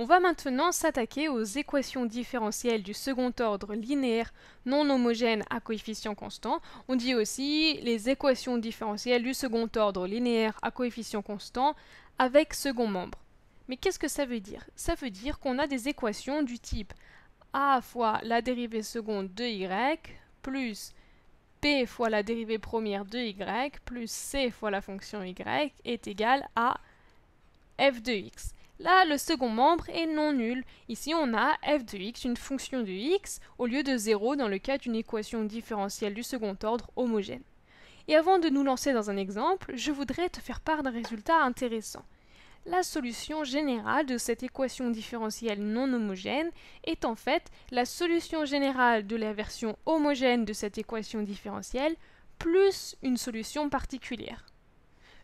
On va maintenant s'attaquer aux équations différentielles du second ordre linéaire non homogène à coefficient constant. On dit aussi les équations différentielles du second ordre linéaire à coefficient constant avec second membre. Mais qu'est-ce que ça veut dire Ça veut dire qu'on a des équations du type a fois la dérivée seconde de y plus p fois la dérivée première de y plus c fois la fonction y est égal à f de x. Là, le second membre est non nul. Ici, on a f de x, une fonction de x, au lieu de 0 dans le cas d'une équation différentielle du second ordre homogène. Et avant de nous lancer dans un exemple, je voudrais te faire part d'un résultat intéressant. La solution générale de cette équation différentielle non homogène est en fait la solution générale de la version homogène de cette équation différentielle plus une solution particulière.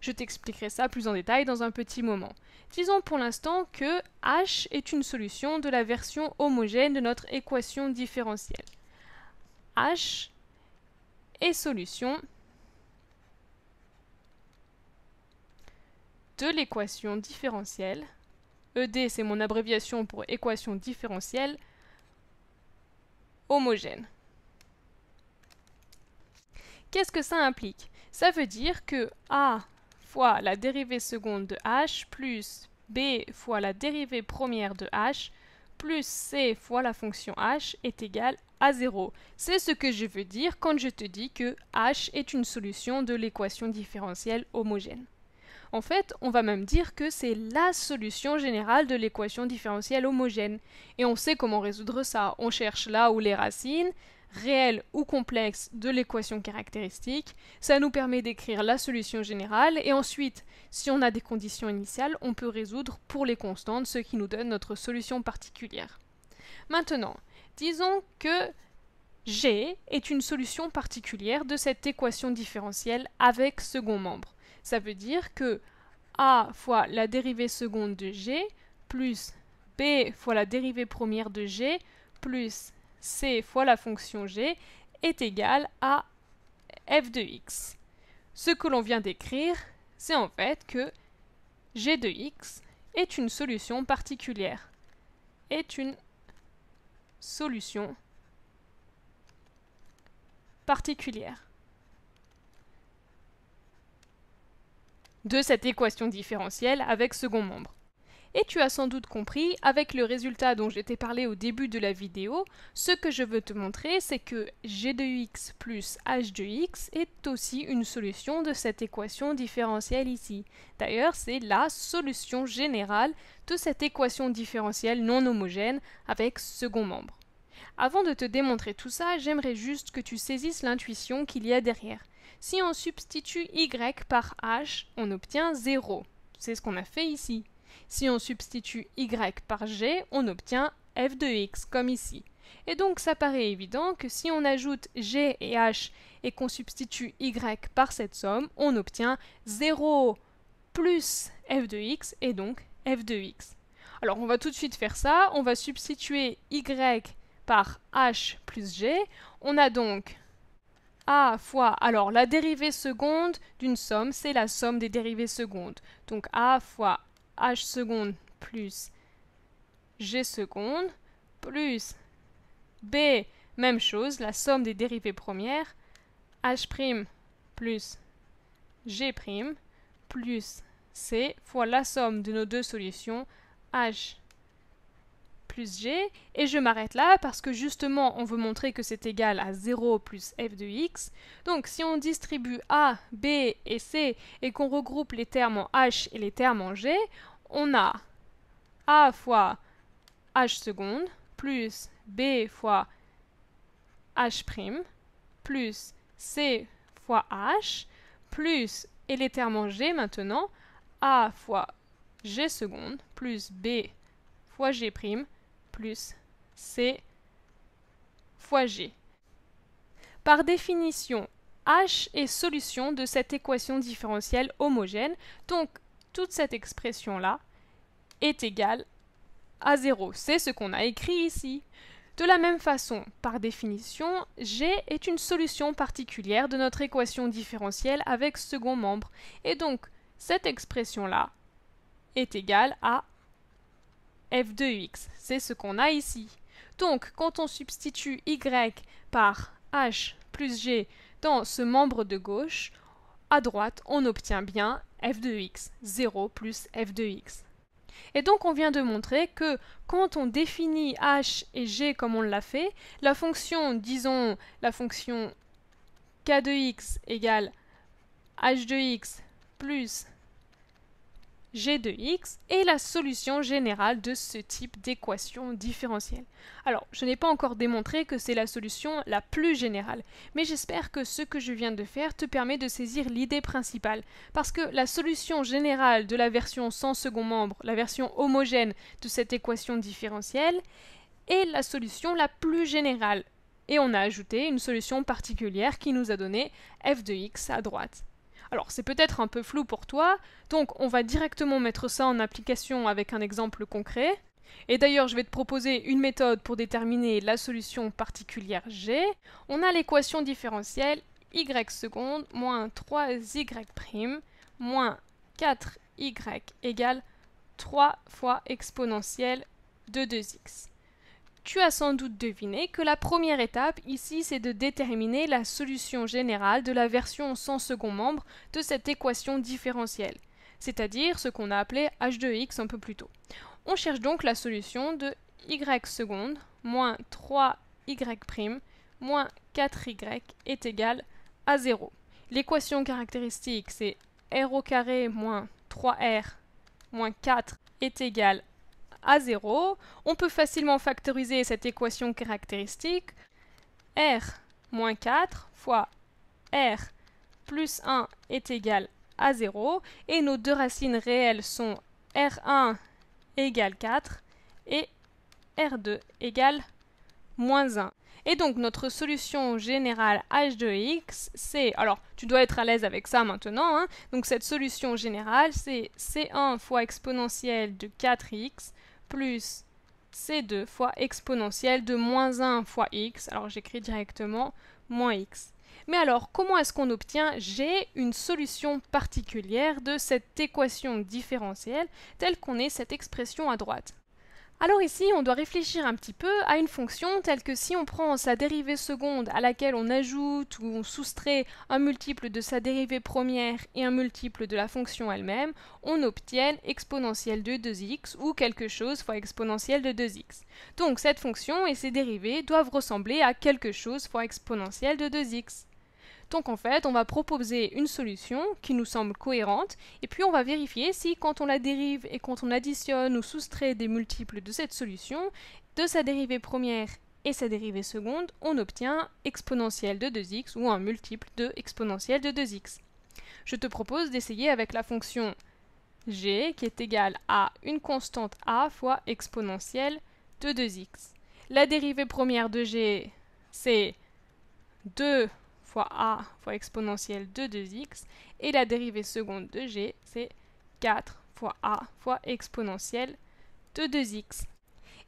Je t'expliquerai ça plus en détail dans un petit moment. Disons pour l'instant que h est une solution de la version homogène de notre équation différentielle. h est solution de l'équation différentielle. ED, c'est mon abréviation pour équation différentielle homogène. Qu'est-ce que ça implique Ça veut dire que A fois la dérivée seconde de h plus b fois la dérivée première de h plus c fois la fonction h est égale à 0. C'est ce que je veux dire quand je te dis que h est une solution de l'équation différentielle homogène. En fait, on va même dire que c'est la solution générale de l'équation différentielle homogène. Et on sait comment résoudre ça. On cherche là où les racines, réelle ou complexe de l'équation caractéristique. Ça nous permet d'écrire la solution générale et ensuite, si on a des conditions initiales, on peut résoudre pour les constantes ce qui nous donne notre solution particulière. Maintenant, disons que G est une solution particulière de cette équation différentielle avec second membre. Ça veut dire que A fois la dérivée seconde de G plus B fois la dérivée première de G plus c fois la fonction g est égale à f de x. Ce que l'on vient d'écrire, c'est en fait que g de x est une solution particulière, est une solution particulière de cette équation différentielle avec second membre. Et tu as sans doute compris, avec le résultat dont je t'ai parlé au début de la vidéo, ce que je veux te montrer, c'est que g de x plus h de x est aussi une solution de cette équation différentielle ici. D'ailleurs, c'est la solution générale de cette équation différentielle non homogène avec second membre. Avant de te démontrer tout ça, j'aimerais juste que tu saisisses l'intuition qu'il y a derrière. Si on substitue y par h, on obtient 0. C'est ce qu'on a fait ici. Si on substitue y par g, on obtient f de x, comme ici. Et donc ça paraît évident que si on ajoute g et h et qu'on substitue y par cette somme, on obtient 0 plus f de x et donc f de x. Alors on va tout de suite faire ça, on va substituer y par h plus g. On a donc a fois, alors la dérivée seconde d'une somme, c'est la somme des dérivées secondes. Donc a fois h seconde plus g seconde plus b, même chose, la somme des dérivées premières, h prime plus g prime plus c fois la somme de nos deux solutions h plus g, et je m'arrête là parce que justement on veut montrer que c'est égal à 0 plus f de x. Donc si on distribue a, b et c et qu'on regroupe les termes en h et les termes en g, on a a fois h seconde plus b fois h prime plus c fois h plus, et les termes en g maintenant, a fois g seconde plus b fois g prime plus C fois G. Par définition, H est solution de cette équation différentielle homogène, donc toute cette expression-là est égale à 0. C'est ce qu'on a écrit ici. De la même façon, par définition, G est une solution particulière de notre équation différentielle avec second membre, et donc cette expression-là est égale à f de x. C'est ce qu'on a ici. Donc, quand on substitue y par h plus g dans ce membre de gauche, à droite, on obtient bien f de x, 0 plus f de x. Et donc on vient de montrer que quand on définit h et g comme on l'a fait, la fonction, disons la fonction k de x égale h de x plus g de x est la solution générale de ce type d'équation différentielle. Alors, je n'ai pas encore démontré que c'est la solution la plus générale, mais j'espère que ce que je viens de faire te permet de saisir l'idée principale, parce que la solution générale de la version sans second membre, la version homogène de cette équation différentielle, est la solution la plus générale, et on a ajouté une solution particulière qui nous a donné f de x à droite. Alors c'est peut-être un peu flou pour toi, donc on va directement mettre ça en application avec un exemple concret. Et d'ailleurs, je vais te proposer une méthode pour déterminer la solution particulière g. On a l'équation différentielle y seconde moins 3y prime moins 4y égale 3 fois exponentielle de 2x. Tu as sans doute deviné que la première étape ici c'est de déterminer la solution générale de la version sans second membre de cette équation différentielle, c'est-à-dire ce qu'on a appelé h de x un peu plus tôt. On cherche donc la solution de y seconde moins 3y' moins 4y est égal à 0. L'équation caractéristique c'est r au carré moins 3r moins 4 est égal à à 0, on peut facilement factoriser cette équation caractéristique. R moins 4 fois R plus 1 est égal à 0 et nos deux racines réelles sont R1 égale 4 et R2 égale moins 1. Et donc notre solution générale h de x, c'est, alors tu dois être à l'aise avec ça maintenant, hein. donc cette solution générale c'est c1 fois exponentielle de 4x plus c2 fois exponentielle de moins 1 fois x. Alors j'écris directement moins x. Mais alors, comment est-ce qu'on obtient g une solution particulière de cette équation différentielle telle qu'on ait cette expression à droite alors ici, on doit réfléchir un petit peu à une fonction telle que si on prend sa dérivée seconde à laquelle on ajoute ou on soustrait un multiple de sa dérivée première et un multiple de la fonction elle-même, on obtient exponentielle de 2x ou quelque chose fois exponentielle de 2x. Donc cette fonction et ses dérivées doivent ressembler à quelque chose fois exponentielle de 2x. Donc en fait, on va proposer une solution qui nous semble cohérente, et puis on va vérifier si quand on la dérive et quand on additionne ou soustrait des multiples de cette solution, de sa dérivée première et sa dérivée seconde, on obtient exponentielle de 2x ou un multiple de exponentielle de 2x. Je te propose d'essayer avec la fonction g qui est égale à une constante a fois exponentielle de 2x. La dérivée première de g, c'est 2 fois a fois exponentielle de 2x, et la dérivée seconde de g, c'est 4 fois a fois exponentielle de 2x.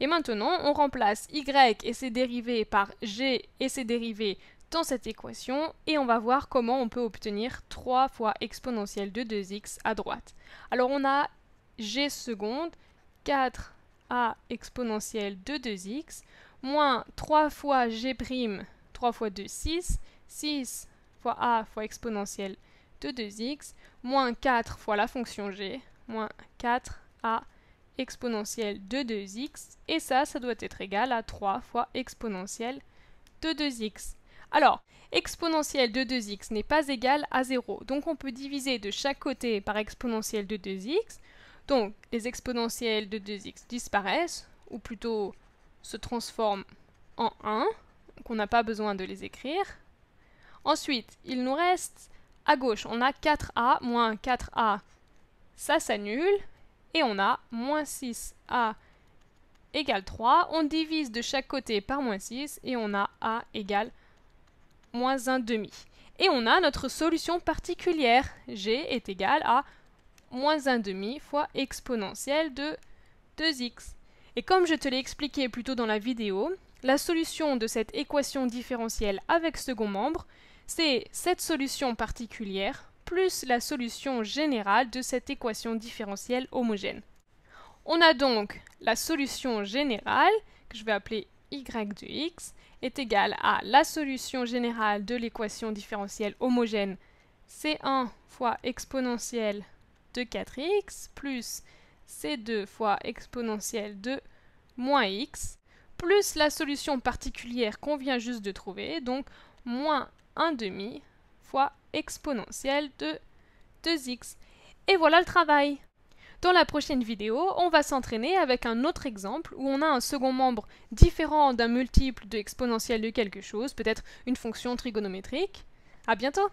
Et maintenant, on remplace y et ses dérivés par g et ses dérivés dans cette équation et on va voir comment on peut obtenir 3 fois exponentielle de 2x à droite. Alors on a g seconde 4a exponentielle de 2x moins 3 fois g prime 3 fois 2, 6 6 fois a fois exponentielle de 2x moins 4 fois la fonction g moins 4a exponentielle de 2x et ça, ça doit être égal à 3 fois exponentielle de 2x. Alors, exponentielle de 2x n'est pas égale à 0, donc on peut diviser de chaque côté par exponentielle de 2x. Donc, les exponentielles de 2x disparaissent, ou plutôt se transforment en 1, donc on n'a pas besoin de les écrire. Ensuite, il nous reste à gauche, on a 4a moins 4a, ça s'annule. Et on a moins 6a égale 3. On divise de chaque côté par moins 6 et on a a égale moins 1 demi. Et on a notre solution particulière. g est égal à moins 1 demi fois exponentielle de 2x. Et comme je te l'ai expliqué plus tôt dans la vidéo, la solution de cette équation différentielle avec second membre c'est cette solution particulière plus la solution générale de cette équation différentielle homogène. On a donc la solution générale, que je vais appeler y de x, est égale à la solution générale de l'équation différentielle homogène c1 fois exponentielle de 4x plus c2 fois exponentielle de moins x, plus la solution particulière qu'on vient juste de trouver, donc moins 1 demi fois exponentielle de 2x. Et voilà le travail Dans la prochaine vidéo, on va s'entraîner avec un autre exemple où on a un second membre différent d'un multiple de exponentielle de quelque chose, peut-être une fonction trigonométrique. À bientôt